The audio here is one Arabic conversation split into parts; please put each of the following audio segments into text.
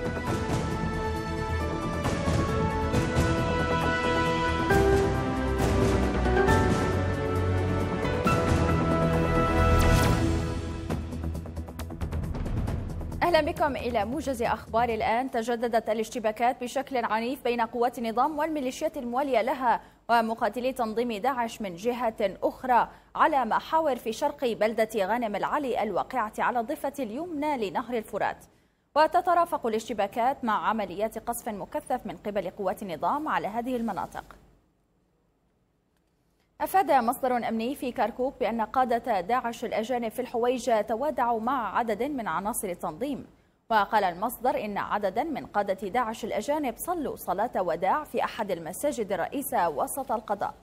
اهلا بكم الى موجز اخبار الان تجددت الاشتباكات بشكل عنيف بين قوات النظام والميليشيات المواليه لها ومقاتلي تنظيم داعش من جهه اخرى على محاور في شرق بلده غانم العلي الواقعه على الضفه اليمنى لنهر الفرات وتترافق الاشتباكات مع عمليات قصف مكثف من قبل قوات النظام على هذه المناطق أفاد مصدر أمني في كاركوك بأن قادة داعش الأجانب في الحويجة توادعوا مع عدد من عناصر التنظيم وقال المصدر إن عددا من قادة داعش الأجانب صلوا صلاة وداع في أحد المساجد الرئيسة وسط القضاء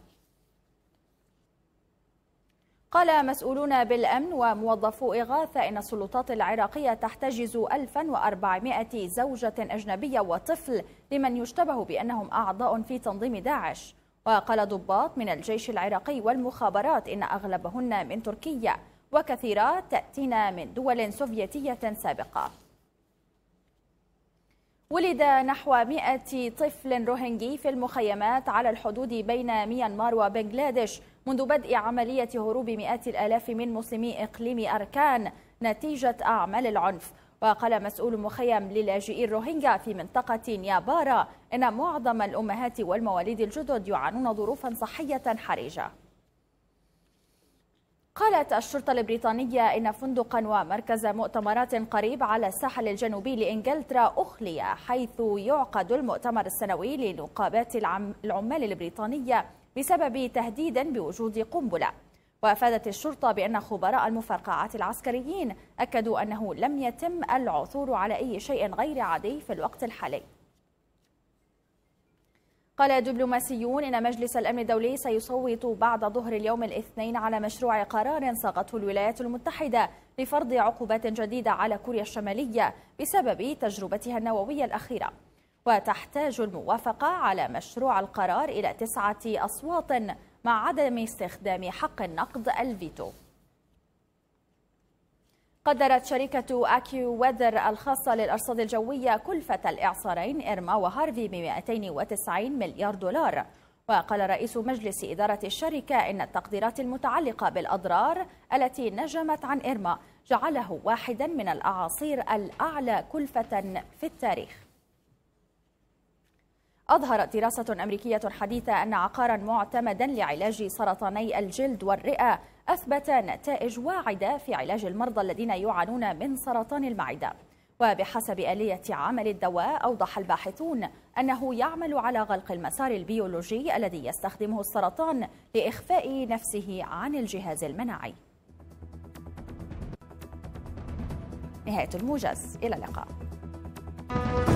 قال مسؤولون بالأمن وموظفو إغاثة إن السلطات العراقية تحتجز 1400 زوجة أجنبية وطفل لمن يشتبه بأنهم أعضاء في تنظيم داعش وقال ضباط من الجيش العراقي والمخابرات إن أغلبهن من تركيا وكثيرات تأتين من دول سوفيتية سابقة ولد نحو 100 طفل روهينجي في المخيمات على الحدود بين ميانمار وبنغلاديش منذ بدء عملية هروب مئات الآلاف من مسلمي إقليم أركان نتيجة أعمال العنف وقال مسؤول مخيم للاجئي الروهينجا في منطقة نيابارا إن معظم الأمهات والمواليد الجدد يعانون ظروفا صحية حرجة قالت الشرطة البريطانية إن فندقا ومركز مؤتمرات قريب على الساحل الجنوبي لإنجلترا أخلي حيث يعقد المؤتمر السنوي لنقابات العمال البريطانية بسبب تهديد بوجود قنبلة وأفادت الشرطة بأن خبراء المفرقعات العسكريين أكدوا أنه لم يتم العثور على أي شيء غير عادي في الوقت الحالي قال دبلوماسيون إن مجلس الأمن الدولي سيصوت بعد ظهر اليوم الاثنين على مشروع قرار صاغته الولايات المتحدة لفرض عقوبات جديدة على كوريا الشمالية بسبب تجربتها النووية الأخيرة وتحتاج الموافقة على مشروع القرار إلى تسعة أصوات مع عدم استخدام حق النقد الفيتو قدرت شركة أكيو وذر الخاصة للأرصاد الجوية كلفة الإعصارين إرما وهارفي ب 290 مليار دولار وقال رئيس مجلس إدارة الشركة إن التقديرات المتعلقة بالأضرار التي نجمت عن إرما جعله واحدا من الأعاصير الأعلى كلفة في التاريخ أظهرت دراسة أمريكية حديثة أن عقارا معتمدا لعلاج سرطاني الجلد والرئة أثبت نتائج واعدة في علاج المرضى الذين يعانون من سرطان المعدة وبحسب آلية عمل الدواء أوضح الباحثون أنه يعمل على غلق المسار البيولوجي الذي يستخدمه السرطان لإخفاء نفسه عن الجهاز المناعي نهاية الموجز إلى اللقاء